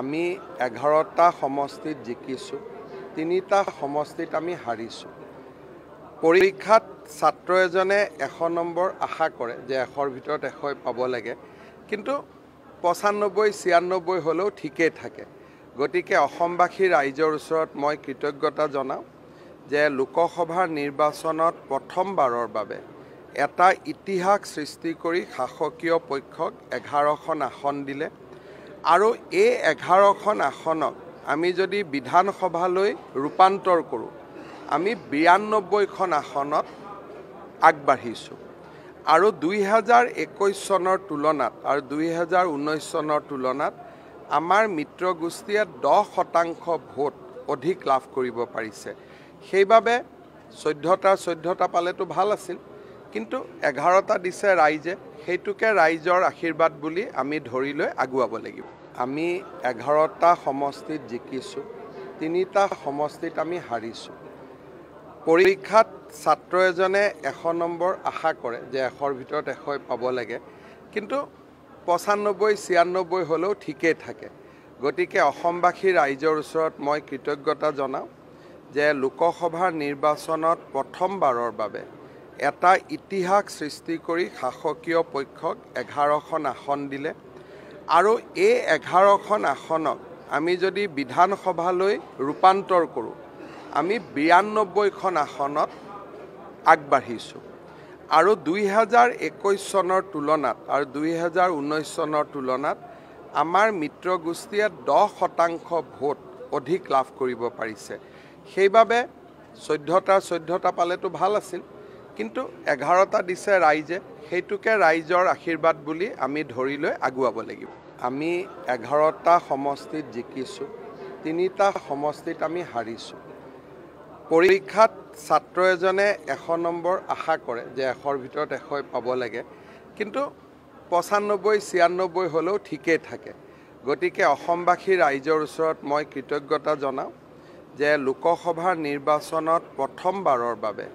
আমি এঘাৰটা সমষ্টিত জিকিছোঁ তিনিটা সমষ্টিত আমি হাৰিছোঁ পৰীক্ষাত ছাত্ৰ এজনে এশ নম্বৰ আশা কৰে যে এশৰ ভিতৰত এশ পাব লাগে কিন্তু পঁচানব্বৈ ছিয়ান্নব্বৈ হ'লেও ঠিকেই থাকে গতিকে অসমবাসী ৰাইজৰ ওচৰত মই কৃতজ্ঞতা জনাওঁ যে লোকসভাৰ নিৰ্বাচনত প্ৰথমবাৰৰ বাবে এটা ইতিহাস সৃষ্টি কৰি শাসকীয় পক্ষক এঘাৰখন আসন দিলে আৰু এই এঘাৰখন আসনক আমি যদি বিধানসভালৈ ৰূপান্তৰ কৰোঁ আমি বিৰান্নব্বৈখন আসনত আগবাঢ়িছোঁ আৰু দুই হাজাৰ একৈছ চনৰ তুলনাত আৰু দুই হাজাৰ ঊনৈছ চনৰ তুলনাত আমাৰ মিত্ৰগোষ্ঠীয়ে দহ শতাংশ ভোট অধিক লাভ কৰিব পাৰিছে সেইবাবে চৈধ্যটা চৈধ্যটা পালেতো ভাল আছিল কিন্তু এঘাৰটা দিছে ৰাইজে সেইটোকে ৰাইজৰ আশীৰ্বাদ বুলি আমি ধৰি লৈ আগুৱাব লাগিব আমি এঘাৰটা সমষ্টিত জিকিছোঁ তিনিটা সমষ্টিত আমি হাৰিছোঁ পৰীক্ষাত ছাত্ৰ এজনে এশ নম্বৰ আশা কৰে যে এশৰ ভিতৰত এশ পাব লাগে কিন্তু পঁচানব্বৈ ছিয়ান্নব্বৈ হ'লেও ঠিকেই থাকে গতিকে অসমবাসী ৰাইজৰ ওচৰত মই কৃতজ্ঞতা জনাওঁ যে লোকসভাৰ নিৰ্বাচনত প্ৰথমবাৰৰ বাবে এটা ইতিহাস সৃষ্টি কৰি শাসকীয় পক্ষক এঘাৰখন আসন দিলে আৰু এই এঘাৰখন আসনক আমি যদি বিধানসভালৈ ৰূপান্তৰ কৰোঁ আমি বিৰান্নব্বৈখন আসনত আগবাঢ়িছোঁ আৰু দুই হাজাৰ একৈছ চনৰ তুলনাত আৰু দুই হাজাৰ ঊনৈছ চনৰ তুলনাত আমাৰ মিত্ৰগোষ্ঠীয়ে দহ শতাংশ ভোট অধিক লাভ কৰিব পাৰিছে সেইবাবে চৈধ্যটা চৈধ্যটা পালেতো ভাল আছিল কিন্তু এঘাৰটা দিছে ৰাইজে সেইটোকে ৰাইজৰ আশীৰ্বাদ বুলি আমি ধৰি লৈ আগুৱাব লাগিব আমি এঘাৰটা সমষ্টিত জিকিছোঁ তিনিটা সমষ্টিত আমি হাৰিছোঁ পৰীক্ষাত ছাত্ৰ এজনে এশ নম্বৰ আশা কৰে যে এশৰ ভিতৰত এশ পাব লাগে কিন্তু পঁচানব্বৈ ছিয়ান্নব্বৈ হ'লেও ঠিকেই থাকে গতিকে অসমবাসী ৰাইজৰ ওচৰত মই কৃতজ্ঞতা জনাওঁ যে লোকসভাৰ নিৰ্বাচনত প্ৰথমবাৰৰ বাবে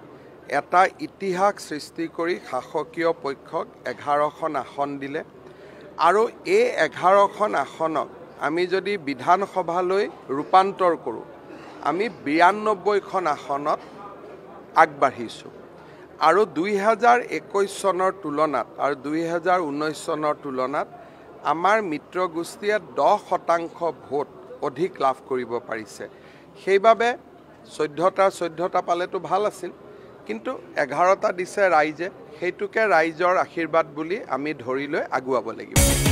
এটা ইতিহাস সৃষ্টি কৰি শাসকীয় পক্ষক এঘাৰখন আসন দিলে আৰু এই এঘাৰখন আসনক আমি যদি বিধানসভালৈ ৰূপান্তৰ কৰোঁ আমি বিৰান্নব্বৈখন আসনত আগবাঢ়িছোঁ আৰু দুই হাজাৰ একৈছ চনৰ তুলনাত আৰু দুই হাজাৰ ঊনৈছ চনৰ তুলনাত আমাৰ মিত্ৰগোষ্ঠীয়ে দহ শতাংশ ভোট অধিক লাভ কৰিব পাৰিছে সেইবাবে চৈধ্যটা চৈধ্যটা পালেতো ভাল আছিল কিন্তু এঘাৰটা দিছে ৰাইজে সেইটোকে ৰাইজৰ আশীৰ্বাদ বুলি আমি ধৰি লৈ আগুৱাব লাগিব